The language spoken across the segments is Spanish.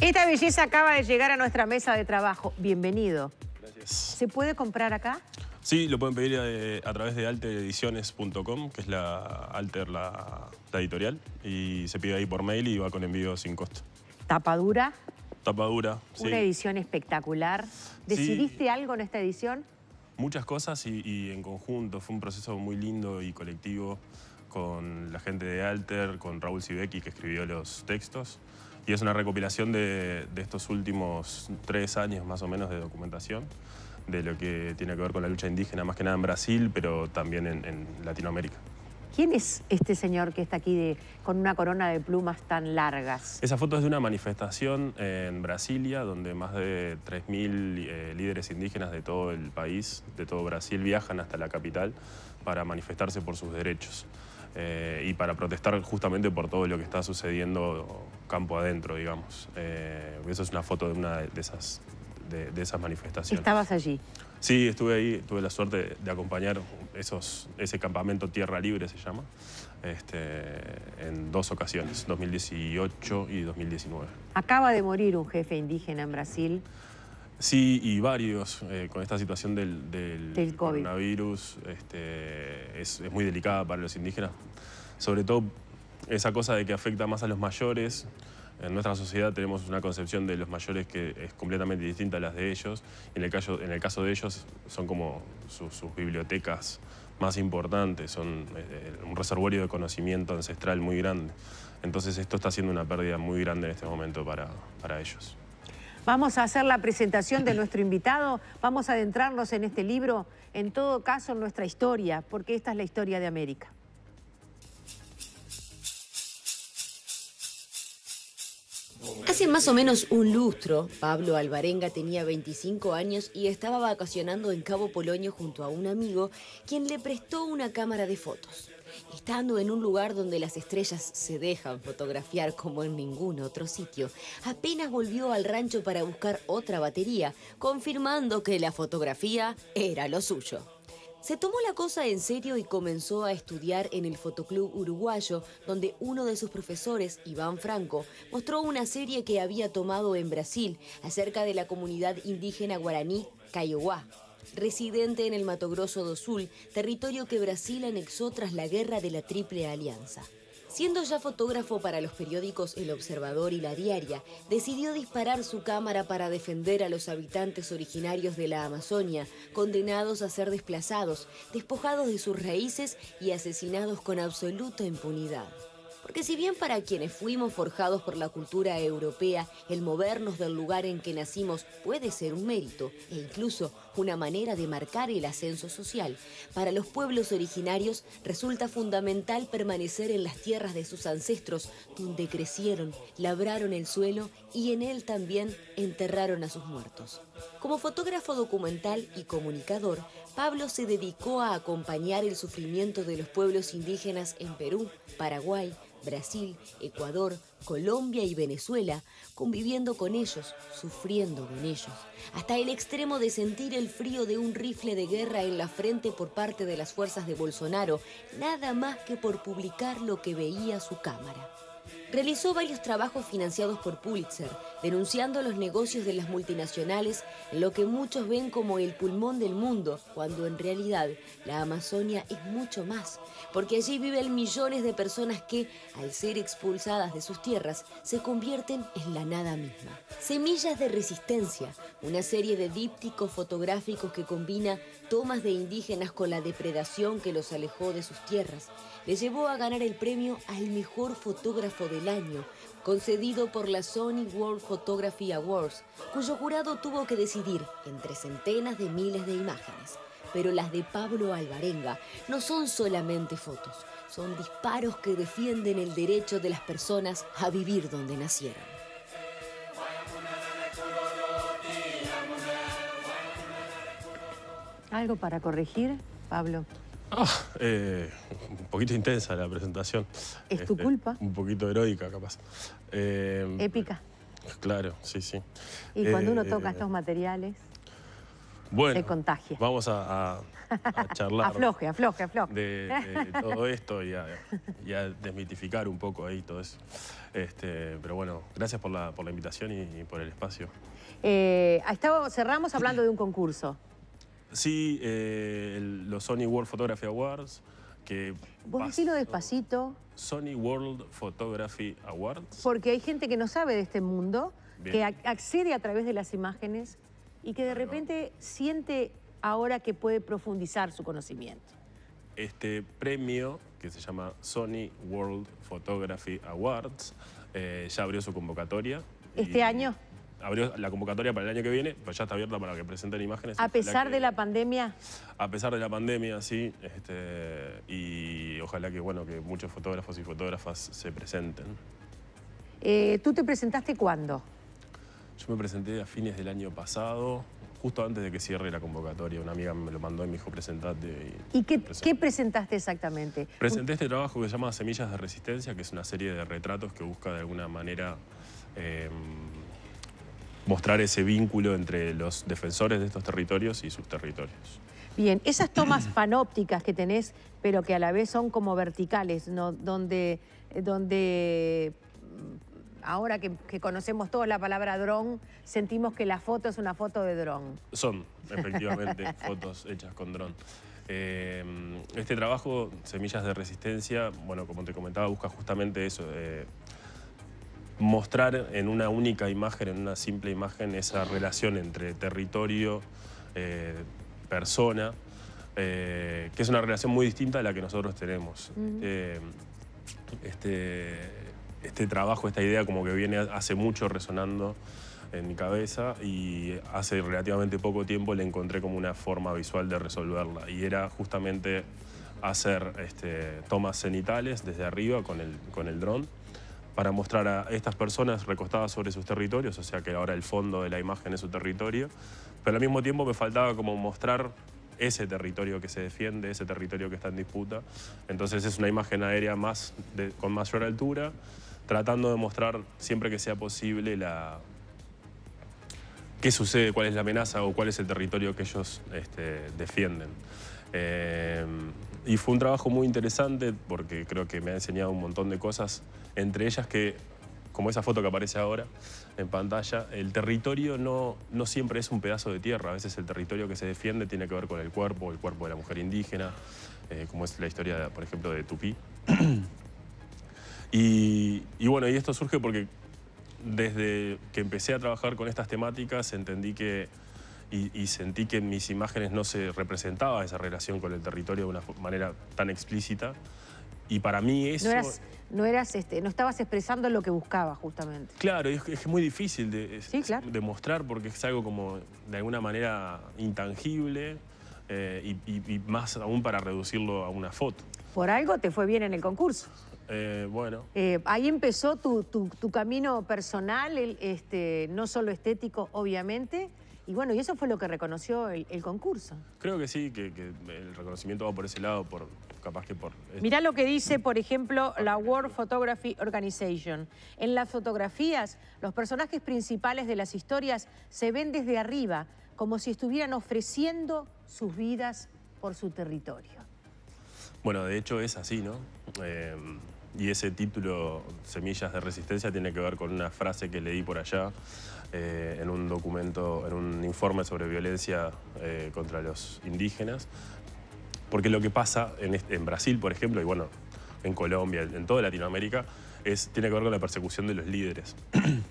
Esta belleza acaba de llegar a nuestra mesa de trabajo. Bienvenido. Gracias. ¿Se puede comprar acá? Sí, lo pueden pedir eh, a, través de alterediciones.com, que es la alter, la, editorial, y se pide ahí por mail y va con envío sin costo. ¿Tapadura? Tapadura, Una edición espectacular. ¿Decidiste algo en esta edición? Muchas cosas y, en conjunto. Fue un proceso muy lindo y colectivo con la gente de Alter, con Raúl Sibeki, que escribió los textos y es una recopilación de, estos últimos tres años más o menos de documentación de lo que tiene que ver con la lucha indígena, más que nada en Brasil, pero también en, Latinoamérica. ¿Quién es este señor que está aquí con una corona de plumas tan largas? Esa foto es de una manifestación en Brasilia, donde más de 3.000 eh, líderes indígenas de todo el país, de todo Brasil, viajan hasta la capital para manifestarse por sus derechos. Eh, y para protestar justamente por todo lo que está sucediendo campo adentro, digamos. Eh, eso es una foto de una de esas, de, esas manifestaciones. ¿Estabas allí? Sí, estuve ahí, tuve la suerte de acompañar esos, ese campamento Tierra Libre, se llama, este, en dos ocasiones, 2018 y 2019. Acaba de morir un jefe indígena en Brasil Sí, y varios eh, con esta situación del, coronavirus. Este, es, muy delicada para los indígenas. Sobre todo esa cosa de que afecta más a los mayores. En nuestra sociedad tenemos una concepción de los mayores que es completamente distinta a las de ellos. En el caso, en el caso de ellos son como sus, bibliotecas más importantes, son eh, un reservorio de conocimiento ancestral muy grande. Entonces esto está siendo una pérdida muy grande en este momento para, para ellos. Vamos a hacer la presentación de nuestro invitado, vamos a adentrarnos en este libro, en todo caso en nuestra historia, porque esta es la historia de América. Hace más o menos un lustro, Pablo Alvarenga tenía 25 años y estaba vacacionando en Cabo Polonio junto a un amigo, quien le prestó una cámara de fotos. Estando en un lugar donde las estrellas se dejan fotografiar como en ningún otro sitio, apenas volvió al rancho para buscar otra batería, confirmando que la fotografía era lo suyo. Se tomó la cosa en serio y comenzó a estudiar en el Fotoclub Uruguayo, donde uno de sus profesores, Iván Franco, mostró una serie que había tomado en Brasil acerca de la comunidad indígena guaraní Kaiowá residente en el Mato Grosso do Sul, territorio que Brasil anexó tras la guerra de la Triple Alianza. Siendo ya fotógrafo para los periódicos El Observador y La Diaria, decidió disparar su cámara para defender a los habitantes originarios de la Amazonia, condenados a ser desplazados, despojados de sus raíces y asesinados con absoluta impunidad. Porque si bien para quienes fuimos forjados por la cultura europea, el movernos del lugar en que nacimos puede ser un mérito e incluso una manera de marcar el ascenso social. Para los pueblos originarios resulta fundamental permanecer en las tierras de sus ancestros, donde crecieron, labraron el suelo y en él también enterraron a sus muertos. Como fotógrafo documental y comunicador, Pablo se dedicó a acompañar el sufrimiento de los pueblos indígenas en Perú, Paraguay, Brasil, Ecuador, Colombia y Venezuela, conviviendo con ellos, sufriendo con ellos, hasta el extremo de sentir el frío de un rifle de guerra en la frente por parte de las fuerzas de Bolsonaro, nada más que por publicar lo que veía su cámara realizó varios trabajos financiados por Pulitzer, denunciando los negocios de las multinacionales lo que muchos ven como el pulmón del mundo, cuando en realidad la Amazonia es mucho más, porque allí viven millones de personas que, al ser expulsadas de sus tierras, se convierten en la nada misma. Semillas de Resistencia, una serie de dípticos fotográficos que combina tomas de indígenas con la depredación que los alejó de sus tierras, le llevó a ganar el premio al mejor fotógrafo de el Año, concedido por la Sony World Photography Awards, cuyo jurado tuvo que decidir entre centenas de miles de imágenes. Pero las de Pablo Alvarenga no son solamente fotos, son disparos que defienden el derecho de las personas a vivir donde nacieron. ¿Algo para corregir, Pablo? Ah, eh, un poquito intensa la presentación. ¿Es tu este, culpa? Un poquito heroica, capaz. Eh, Épica. Claro, sí, sí. Y cuando uno eh, toca estos materiales, bueno, se contagia. Vamos a, charlar. afloje, afloje, afloje. De, todo esto y a, desmitificar un poco ahí todo eso. Este, pero bueno, gracias por la, invitación y, por el espacio. cerramos hablando de un concurso. Sí, eh, los Sony World Photography Awards. Que Vos despacito, Sony World Photography Awards. porque hay gente que no sabe de este mundo, que accede a través de las imágenes y que de repente siente ahora que puede profundizar su conocimiento. Este premio, que se llama Sony World Photography Awards, eh, ya abrió su convocatoria. ¿Este año? abrió la convocatoria para el año que viene, pero ya está abierta para que presenten imágenes. ¿A pesar de la pandemia? A pesar de la pandemia, sí. Este, y ojalá que, bueno, que muchos fotógrafos y fotógrafas se presenten. Eh, ¿Tú te presentaste cuándo? Yo me presenté a fines del año pasado, justo antes de que cierre la convocatoria. Una amiga me lo mandó y me dijo, presentate. ¿Y, qué, presentaste exactamente? Presenté este trabajo que se llama Semillas de Resistencia, que es una serie de retratos que busca de alguna manera... Eh, mostrar ese vínculo entre los defensores de estos territorios y sus territorios. Bien, esas tomas panópticas que tenés, pero que a la vez son como verticales, ¿no? donde, eh, donde mm, ahora que, conocemos toda la palabra dron, sentimos que la foto es una foto de dron. Son, efectivamente, fotos hechas con dron. Eh, este trabajo, Semillas de Resistencia, bueno, como te comentaba, busca justamente eso, eh, mostrar en una única imagen, en una simple imagen, esa relación entre territorio, eh, persona, eh, que es una relación muy distinta a la que nosotros tenemos. Este, este, este trabajo, esta idea como que viene hace mucho resonando en mi cabeza y hace relativamente poco tiempo le encontré como una forma visual de resolverla y era justamente hacer este, tomas cenitales desde arriba con el, con el dron para mostrar a estas personas recostadas sobre sus territorios, o sea que ahora el fondo de la imagen es su territorio, pero al mismo tiempo me faltaba como mostrar ese territorio que se defiende, ese territorio que está en disputa. Entonces es una imagen aérea más con mayor altura, tratando de mostrar siempre que sea posible la, qué sucede, cuál es la amenaza o cuál es el territorio que ellos este, defienden. Eh, y fue un trabajo muy interesante porque creo que me ha enseñado un montón de cosas entre ellas que, como esa foto que aparece ahora en pantalla, el territorio no, no siempre es un pedazo de tierra, a veces el territorio que se defiende tiene que ver con el cuerpo, el cuerpo de la mujer indígena, eh, como es la historia, por ejemplo, de Tupí. y, bueno, y esto surge porque desde que empecé a trabajar con estas temáticas entendí que y, sentí que en mis imágenes no se representaba esa relación con el territorio de una manera tan explícita. Y para mí eso no eras, este, no estabas expresando lo que buscabas justamente. Claro, es, es muy difícil de, porque es algo como de alguna manera intangible eh, y, más aún para reducirlo a una foto. Por algo te fue bien en el concurso. Eh, bueno. Eh, ahí empezó tu, camino personal, este, no solo estético, obviamente. Y bueno, y eso fue lo que reconoció el, concurso. Creo que sí, que, que, el reconocimiento va por ese lado, por, Mirá lo que dice, por ejemplo, la World Photography Organization. En las fotografías, los personajes principales de las historias se ven desde arriba, como si estuvieran ofreciendo sus vidas por su territorio. Bueno, de hecho es así, ¿no? Eh, y ese título, Semillas de Resistencia, tiene que ver con una frase que leí por allá eh, en un documento, en un informe sobre violencia eh, contra los indígenas, porque lo que pasa en, Brasil, por ejemplo, y bueno, en Colombia, en toda Latinoamérica, es, tiene que ver con la persecución de los líderes.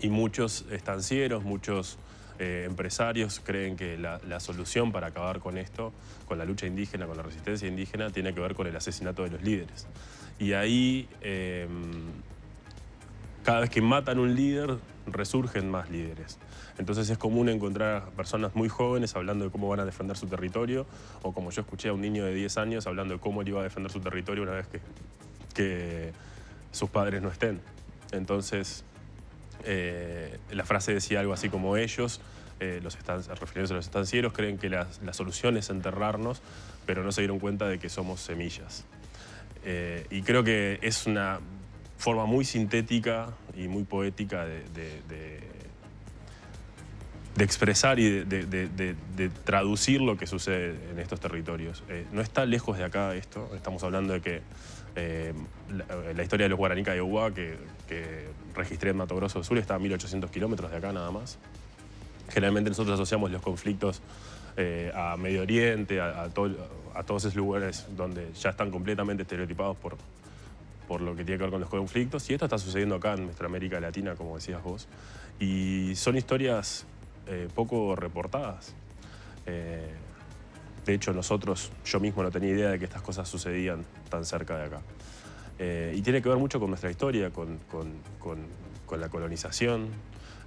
y muchos estancieros, muchos eh, empresarios creen que la, solución para acabar con esto, con la lucha indígena, con la resistencia indígena, tiene que ver con el asesinato de los líderes. Y ahí, em, cada vez que matan un líder, resurgen más líderes. Entonces es común encontrar personas muy jóvenes hablando de cómo van a defender su territorio, o como yo escuché a un niño de 10 años hablando de cómo él iba a defender su territorio una vez que, sus padres no estén. Entonces, eh, la frase decía algo así como ellos, eh, los refiriéndose a los estancieros, creen que la, solución es enterrarnos, pero no se dieron cuenta de que somos semillas. Eh, y creo que es una forma muy sintética y muy poética de, de, expresar y de, traducir lo que sucede en estos territorios. Eh, no está lejos de acá esto, estamos hablando de que eh, eh, la, historia de los guaraní de que, que registré en Mato Grosso del Sur, está a 1800 kilómetros de acá nada más. Generalmente nosotros asociamos los conflictos a Medio Oriente, a, a, todos esos lugares donde ya están completamente estereotipados por, por lo que tiene que ver con los conflictos. Y esto está sucediendo acá en nuestra América Latina, como decías vos. Y son historias eh, poco reportadas. Eh, de hecho, nosotros, yo mismo no tenía idea de que estas cosas sucedían tan cerca de acá. Eh, y tiene que ver mucho con nuestra historia, con, con, con, con la colonización,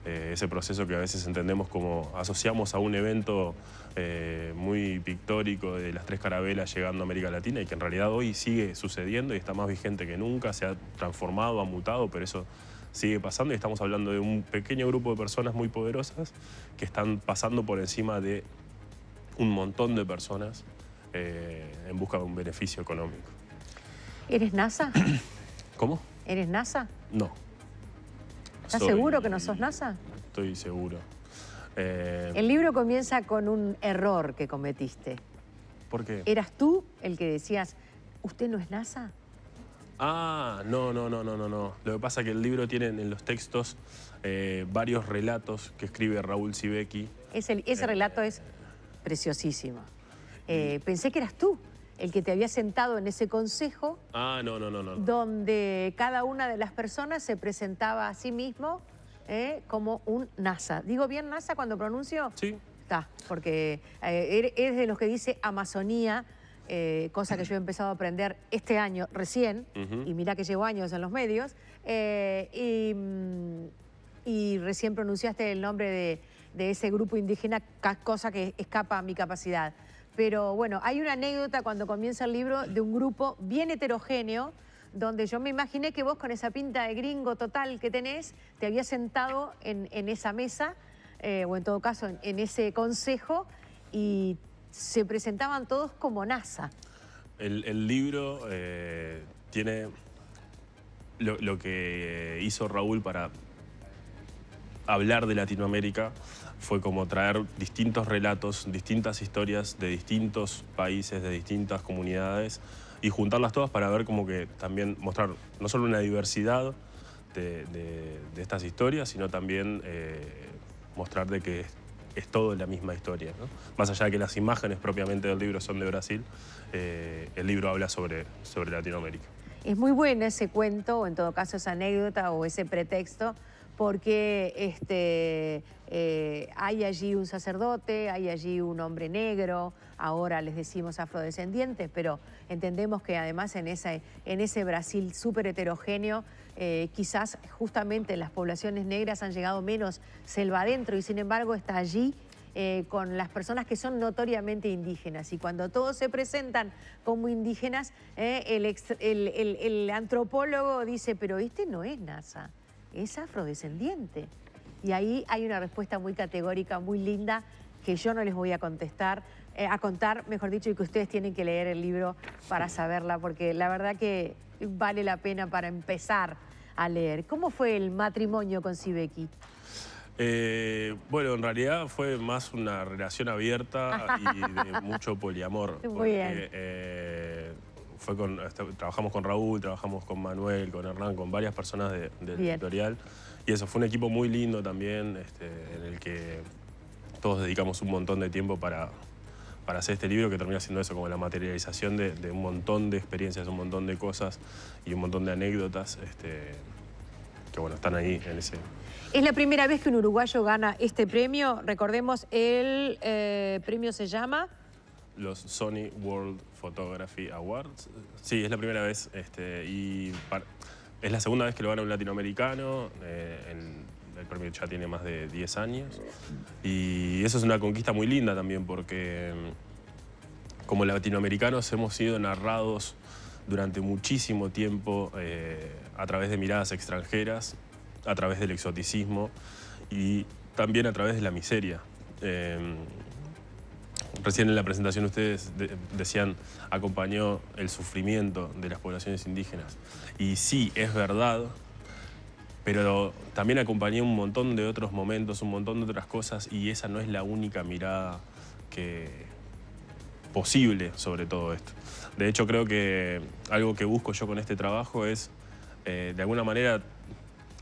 ese proceso que a veces entendemos como asociamos a un evento eh, muy pictórico de las tres carabelas llegando a América Latina y que en realidad hoy sigue sucediendo y está más vigente que nunca, se ha transformado, ha mutado, pero eso sigue pasando y estamos hablando de un pequeño grupo de personas muy poderosas que están pasando por encima de un montón de personas eh, en busca de un beneficio económico. ¿Eres NASA? ¿Cómo? ¿Eres NASA? No. ¿Estás seguro que no sos NASA? Estoy seguro. Eh, el libro comienza con un error que cometiste. ¿Por qué? ¿Eras tú el que decías, usted no es NASA? Ah, no, no, no, no, no, no. Lo que pasa es que el libro tiene en los textos eh, varios relatos que escribe Raúl Sibeki. ese eh, relato es preciosísimo. pensé que eras tú el que te había sentado en ese consejo. Ah, no, no, no, no. Donde cada una de las personas se presentaba a sí mismo eh, como un NASA. ¿Digo bien NASA cuando pronuncio? Sí. Está, porque eh, er, es de los que dice Amazonía, eh, cosa que yo he empezado a aprender este año recién, y mirá que llevo años en los medios, mm, y, recién pronunciaste el nombre de, de ese grupo indígena, cosa que escapa a mi capacidad. Pero bueno, hay una anécdota cuando comienza el libro de un grupo bien heterogéneo, donde yo me imaginé que vos con esa pinta de gringo total que tenés, te habías sentado en, esa mesa, eh, o en todo caso en, ese consejo, y se presentaban todos como NASA. El, libro eh, tiene lo, que hizo Raúl para hablar de Latinoamérica fue como traer distintos relatos, distintas historias de distintos países, de distintas comunidades y juntarlas todas para ver como que también mostrar no solo una diversidad de, estas historias, sino también eh, mostrar de que es, todo la misma historia. Más allá de que las imágenes propiamente del libro son de Brasil, eh, el libro habla sobre, sobre Latinoamérica. Es muy bueno ese cuento, o en todo caso esa anécdota o ese pretexto porque este, eh, hay allí un sacerdote, hay allí un hombre negro, ahora les decimos afrodescendientes, pero entendemos que además en, ese Brasil súper heterogéneo, eh, quizás justamente las poblaciones negras han llegado menos selva adentro y sin embargo está allí eh, con las personas que son notoriamente indígenas. Y cuando todos se presentan como indígenas, el, antropólogo dice, pero este no es NASA es afrodescendiente. Y ahí hay una respuesta muy categórica, muy linda, que yo no les voy a contestar, eh, a contar, mejor dicho, y que ustedes tienen que leer el libro para saberla, porque la verdad que vale la pena para empezar a leer. ¿Cómo fue el matrimonio con Sibeki? Eh, bueno, en realidad fue más una relación abierta y mucho poliamor. Muy bien. Eh, este, trabajamos con Raúl, trabajamos con Manuel, con Hernán, con varias personas del editorial. Y eso, fue un equipo muy lindo también, este, en el que todos dedicamos un montón de tiempo para, hacer este libro que termina siendo eso, como la materialización de, un montón de experiencias, un montón de cosas y un montón de anécdotas este, que bueno, están ahí en ese... Es la primera vez que un uruguayo gana este premio. Recordemos, el eh, premio se llama los Sony World Photography Awards. Sí, es la primera vez este, y es la segunda vez que lo gana un latinoamericano. Eh, el, premio ya tiene más de 10 años. Y eso es una conquista muy linda también porque mm, como latinoamericanos hemos sido narrados durante muchísimo tiempo eh, a través de miradas extranjeras, a través del exoticismo y también a través de la miseria. Em, Recién en la presentación ustedes decían, acompañó el sufrimiento de las poblaciones indígenas. Y sí, es verdad, pero también acompañó un montón de otros momentos, un montón de otras cosas, y esa no es la única mirada que posible sobre todo esto. De hecho, creo que algo que busco yo con este trabajo es, eh, de alguna manera,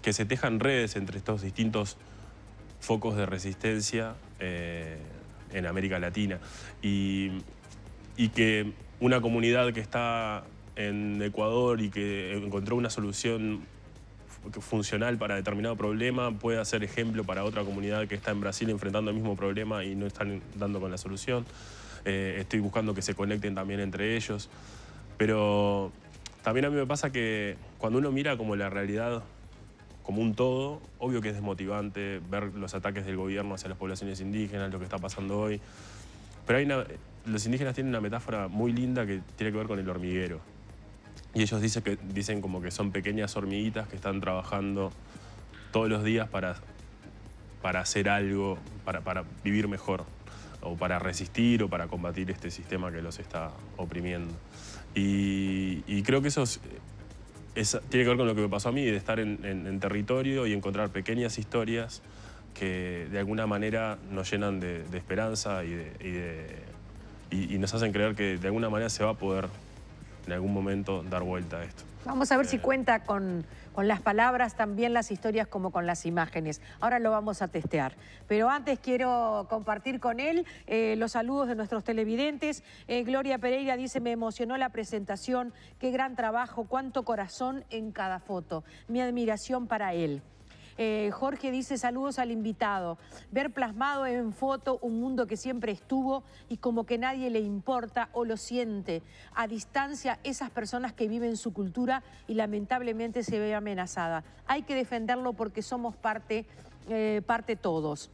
que se tejan redes entre estos distintos focos de resistencia eh, en América Latina. Y, y que una comunidad que está en Ecuador y que encontró una solución funcional para determinado problema puede ser ejemplo para otra comunidad que está en Brasil enfrentando el mismo problema y no están dando con la solución. Eh, estoy buscando que se conecten también entre ellos. Pero también a mí me pasa que cuando uno mira como la realidad como un todo. Obvio que es desmotivante ver los ataques del gobierno hacia las poblaciones indígenas, lo que está pasando hoy. Pero hay los indígenas tienen una metáfora muy linda que tiene que ver con el hormiguero. Y ellos dicen, que, dicen como que son pequeñas hormiguitas que están trabajando todos los días para, para hacer algo, para, para vivir mejor, o para resistir, o para combatir este sistema que los está oprimiendo. Y, creo que eso tiene que ver con lo que me pasó a mí, de estar en, territorio y encontrar pequeñas historias que de alguna manera nos llenan de, esperanza y nos hacen creer que de alguna manera se va a poder en algún momento dar vuelta a esto. Vamos a ver si cuenta con, las palabras, también las historias como con las imágenes. Ahora lo vamos a testear. Pero antes quiero compartir con él eh, los saludos de nuestros televidentes. Eh, Gloria Pereira dice, me emocionó la presentación, qué gran trabajo, cuánto corazón en cada foto. Mi admiración para él. Eh, Jorge dice saludos al invitado. Ver plasmado en foto un mundo que siempre estuvo y como que nadie le importa o lo siente. A distancia esas personas que viven su cultura y lamentablemente se ve amenazada. Hay que defenderlo porque somos parte, eh, parte todos.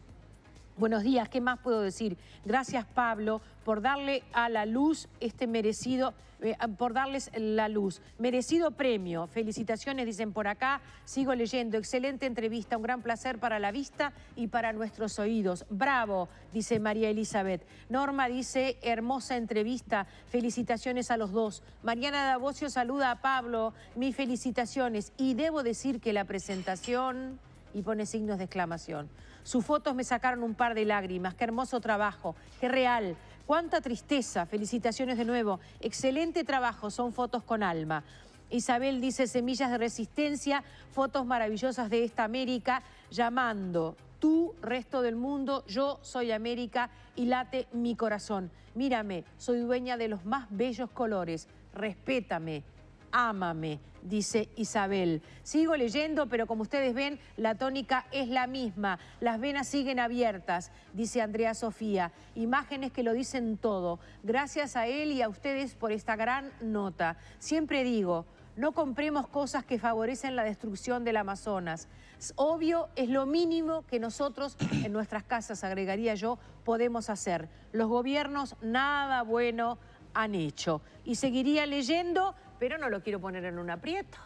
Buenos días, ¿qué más puedo decir? Gracias Pablo por darle a la luz este merecido, eh, ah, por darles la luz. Merecido premio, felicitaciones dicen por acá, sigo leyendo, excelente entrevista, un gran placer para la vista y para nuestros oídos. Bravo, dice María Elizabeth. Norma dice, hermosa entrevista, felicitaciones a los dos. Mariana Davocio saluda a Pablo, mis felicitaciones. Y debo decir que la presentación, y pone signos de exclamación. Sus fotos me sacaron un par de lágrimas. Qué hermoso trabajo, qué real. Cuánta tristeza. Felicitaciones de nuevo. Excelente trabajo, son fotos con alma. Isabel dice, semillas de resistencia, fotos maravillosas de esta América, llamando, tú, resto del mundo, yo soy América y late mi corazón. Mírame, soy dueña de los más bellos colores, respétame, ámame, dice Isabel. Sigo leyendo, pero como ustedes ven, la tónica es la misma. Las venas siguen abiertas, dice Andrea Sofía. Imágenes que lo dicen todo. Gracias a él y a ustedes por esta gran nota. Siempre digo... No compremos cosas que favorecen la destrucción del Amazonas. Obvio, es lo mínimo que nosotros en nuestras casas, agregaría yo, podemos hacer. Los gobiernos nada bueno han hecho. Y seguiría leyendo pero no lo quiero poner en un aprieto.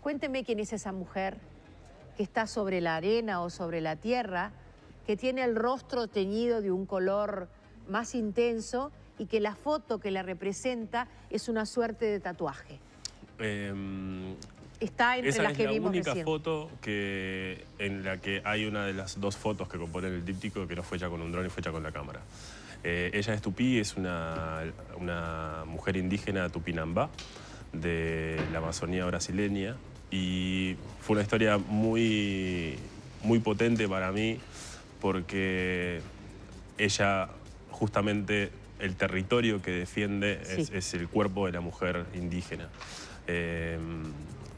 Cuénteme quién es esa mujer que está sobre la arena o sobre la tierra, que tiene el rostro teñido de un color más intenso y que la foto que la representa es una suerte de tatuaje. Em, está entre las es la única foto que, en la que hay una de las dos fotos que componen el díptico que no fue hecha con un dron y fue hecha con la cámara. Eh, ella es tupí, es una, mujer indígena tupinambá de la Amazonía brasileña y fue una historia muy, muy potente para mí porque ella justamente el territorio que defiende es, el cuerpo de la mujer indígena. Eh,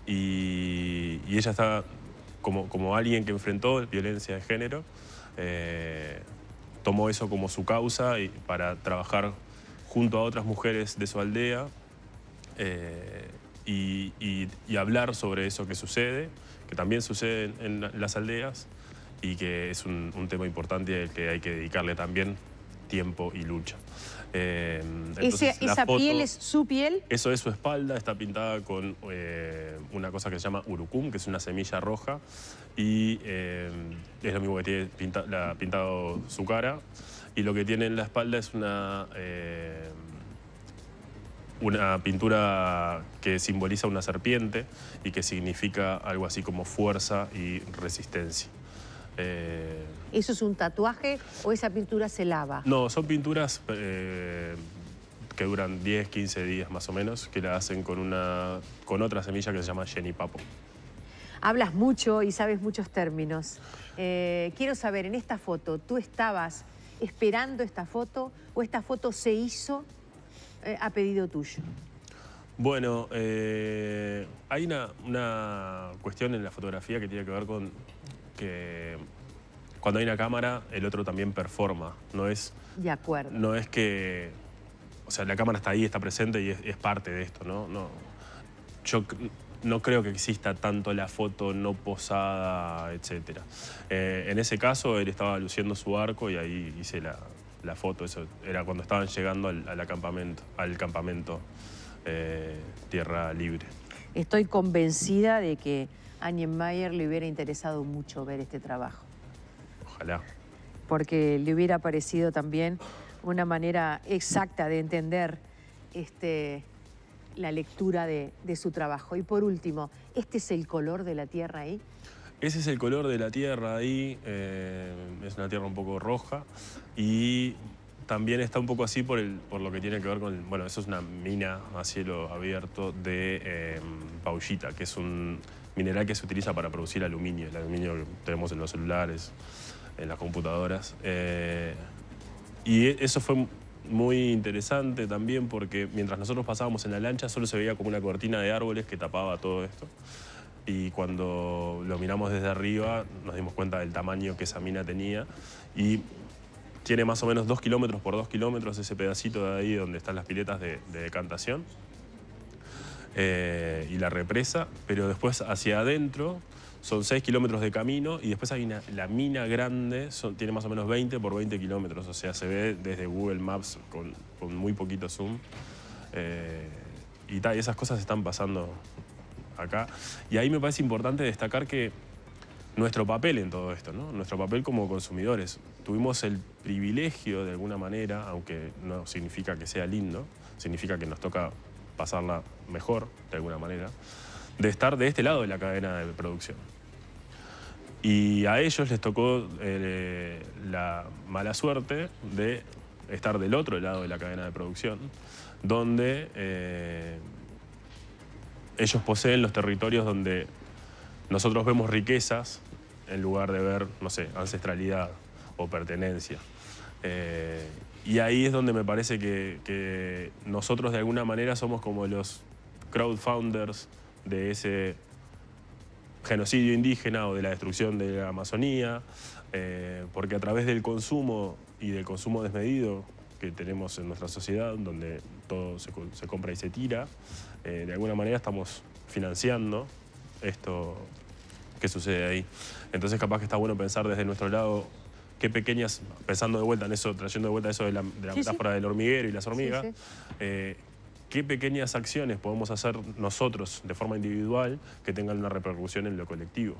y, ella está como, como alguien que enfrentó violencia de género. Eh, tomó eso como su causa y para trabajar junto a otras mujeres de su aldea eh, y, hablar sobre eso que sucede, que también sucede en, las aldeas y que es un, un tema importante al que hay que dedicarle también tiempo y lucha. Eh, ¿Esa piel es su piel? Eso es su espalda, está pintada con eh, una cosa que se llama urucum, que es una semilla roja, y eh, es lo mismo que tiene pintado su cara, y lo que tiene en la espalda es una, una pintura que simboliza una serpiente y que significa algo así como fuerza y resistencia. Eh, ¿Eso es un tatuaje o esa pintura se lava? No, son pinturas eh, que duran 10, 15 días más o menos, que la hacen con, una, con otra semilla que se llama Jenny Papo. Hablas mucho y sabes muchos términos. Eh, quiero saber, en esta foto, ¿tú estabas esperando esta foto o esta foto se hizo a pedido tuyo? Bueno, hay una, una, cuestión en la fotografía que tiene que ver con cuando hay una cámara, el otro también performa. No es. De acuerdo. No es que. O sea, la cámara está ahí, está presente y es, parte de esto, ¿no? Yo no creo que exista tanto la foto no posada, etcétera eh, en ese caso, él estaba luciendo su arco y ahí hice la, foto. Eso era cuando estaban llegando al, campamento, al campamento eh, Tierra Libre. Estoy convencida de que a le hubiera interesado mucho ver este trabajo. Ojalá. Porque le hubiera parecido también una manera exacta de entender este, la lectura de, su trabajo. Y por último, ¿este es el color de la tierra ahí? Ese es el color de la tierra ahí, eh, es una tierra un poco roja y también está un poco así por, el, por lo que tiene que ver con, bueno, eso es una mina a cielo abierto de eh, que es un mineral que se utiliza para producir aluminio, el aluminio que tenemos en los celulares, en las computadoras. Eh, y eso fue muy interesante también porque mientras nosotros pasábamos en la lancha solo se veía como una cortina de árboles que tapaba todo esto. Y cuando lo miramos desde arriba nos dimos cuenta del tamaño que esa mina tenía y tiene más o menos dos kilómetros por dos kilómetros ese pedacito de ahí donde están las piletas de decantación. Eh, y la represa, pero después hacia adentro son 6 kilómetros de camino y después hay la mina grande, tiene más o menos 20 por 20 kilómetros, o sea, se ve desde Google Maps con, muy poquito zoom. Eh, y, esas cosas están pasando acá. Y ahí me parece importante destacar que nuestro papel en todo esto, nuestro papel como consumidores. Tuvimos el privilegio de alguna manera, aunque no significa que sea lindo, significa que nos toca pasarla mejor, de alguna manera, de estar de este lado de la cadena de producción. Y a ellos les tocó eh, la mala suerte de estar del otro lado de la cadena de producción, donde eh, ellos poseen los territorios donde nosotros vemos riquezas en lugar de ver, no sé, ancestralidad o pertenencia. Eh, y ahí es donde me parece que, nosotros de alguna manera somos como los crowdfounders de ese genocidio indígena o de la destrucción de la Amazonía, eh, porque a través del consumo y del consumo desmedido que tenemos en nuestra sociedad, donde todo se, compra y se tira, eh, de alguna manera estamos financiando esto que sucede ahí. Entonces capaz que está bueno pensar desde nuestro lado qué pequeñas, pensando de vuelta en eso, trayendo de vuelta eso de la, de metáfora del hormiguero y las hormigas, eh, qué pequeñas acciones podemos hacer nosotros de forma individual que tengan una repercusión en lo colectivo.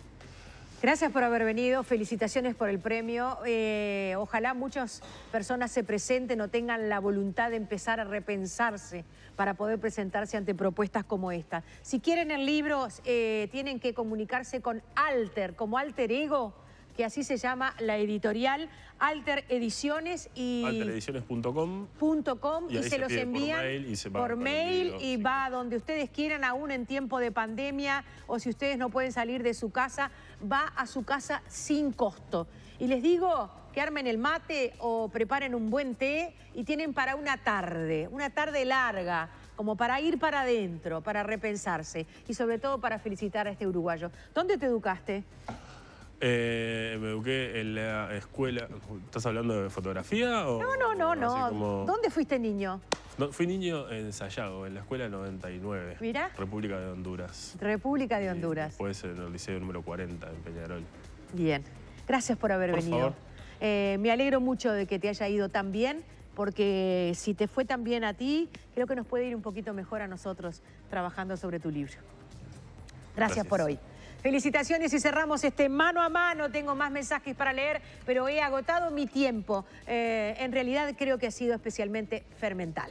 Gracias por haber venido, felicitaciones por el premio. Eh, ojalá muchas personas se presenten o tengan la voluntad de empezar a repensarse para poder presentarse ante propuestas como esta. Si quieren el libro, eh, tienen que comunicarse con Alter, como alter ego que así se llama la editorial, Alter y... Alterediciones.com. Y, se, los envían por mail y, va a donde ustedes quieran, aún en tiempo de pandemia o si ustedes no pueden salir de su casa, va a su casa sin costo. Y les digo que armen el mate o preparen un buen té y tienen para una tarde, una tarde larga, como para ir para adentro, para repensarse y sobre todo para felicitar a este uruguayo. ¿Dónde te educaste? Eh, me eduqué en la escuela. ¿Estás hablando de fotografía? O, no, no, no, no. ¿Dónde fuiste niño? fui niño en Sayago, en la escuela 99. Mira. República de Honduras. República de Honduras. Puede ser en el liceo número 40 en Peñarol. Bien. Gracias por haber venido. Eh, me alegro mucho de que te haya ido tan bien porque si te fue tan bien a ti, creo que nos puede ir un poquito mejor a nosotros trabajando sobre tu libro. Gracias. por hoy. Felicitaciones y cerramos este mano a mano. Tengo más mensajes para leer, pero he agotado mi tiempo. Eh, en realidad creo que ha sido especialmente fermental.